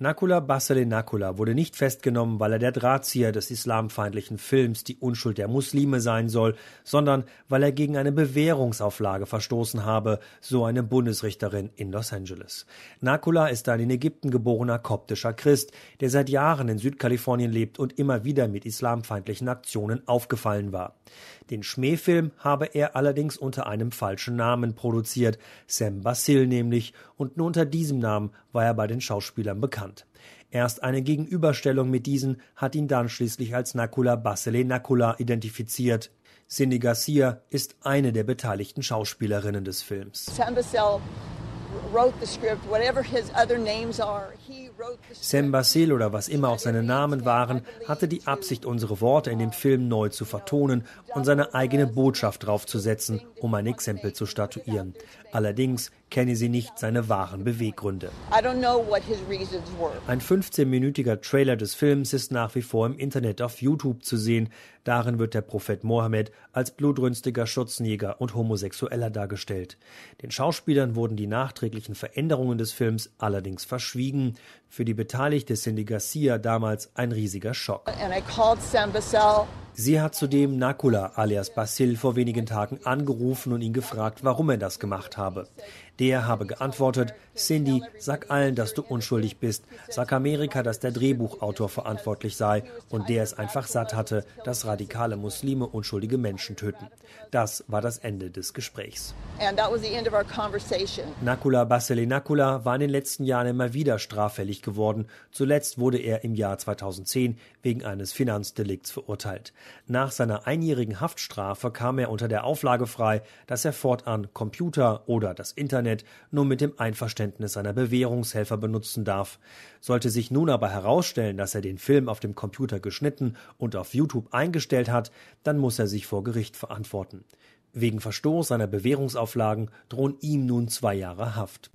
Nakula Bassele Nakula wurde nicht festgenommen, weil er der Drahtzieher des islamfeindlichen Films Die Unschuld der Muslime sein soll, sondern weil er gegen eine Bewährungsauflage verstoßen habe, so eine Bundesrichterin in Los Angeles. Nakula ist ein in Ägypten geborener koptischer Christ, der seit Jahren in Südkalifornien lebt und immer wieder mit islamfeindlichen Aktionen aufgefallen war. Den Schmähfilm habe er allerdings unter einem falschen Namen produziert, Sam Basil nämlich, und nur unter diesem Namen war er bei den Schauspielern bekannt bekannt. Erst eine Gegenüberstellung mit diesen hat ihn dann schließlich als Nakula Basile Nakula identifiziert. Cindy Garcia ist eine der beteiligten Schauspielerinnen des Films. Sam Basil oder was immer auch seine Namen waren, hatte die Absicht, unsere Worte in dem Film neu zu vertonen und seine eigene Botschaft draufzusetzen, um ein Exempel zu statuieren. Allerdings kenne sie nicht seine wahren Beweggründe. Ein 15-minütiger Trailer des Films ist nach wie vor im Internet auf YouTube zu sehen. Darin wird der Prophet Mohammed als blutrünstiger Schürzenjäger und Homosexueller dargestellt. Den Schauspielern wurden die nachträglichen Veränderungen des Films allerdings verschwiegen. Für die Beteiligte Cindy Garcia damals ein riesiger Schock. And I called Sam Bissell. Sie hat zudem Nakula alias Basil vor wenigen Tagen angerufen und ihn gefragt, warum er das gemacht habe. Der habe geantwortet, Cindy, sag allen, dass du unschuldig bist. Sag Amerika, dass der Drehbuchautor verantwortlich sei und der es einfach satt hatte, dass radikale Muslime unschuldige Menschen töten. Das war das Ende des Gesprächs. Nakula Basile Nakula war in den letzten Jahren immer wieder straffällig geworden. Zuletzt wurde er im Jahr 2010 wegen eines Finanzdelikts verurteilt. Nach seiner einjährigen Haftstrafe kam er unter der Auflage frei, dass er fortan Computer oder das Internet nur mit dem Einverständnis seiner Bewährungshelfer benutzen darf. Sollte sich nun aber herausstellen, dass er den Film auf dem Computer geschnitten und auf YouTube eingestellt hat, dann muss er sich vor Gericht verantworten. Wegen Verstoß seiner Bewährungsauflagen drohen ihm nun zwei Jahre Haft.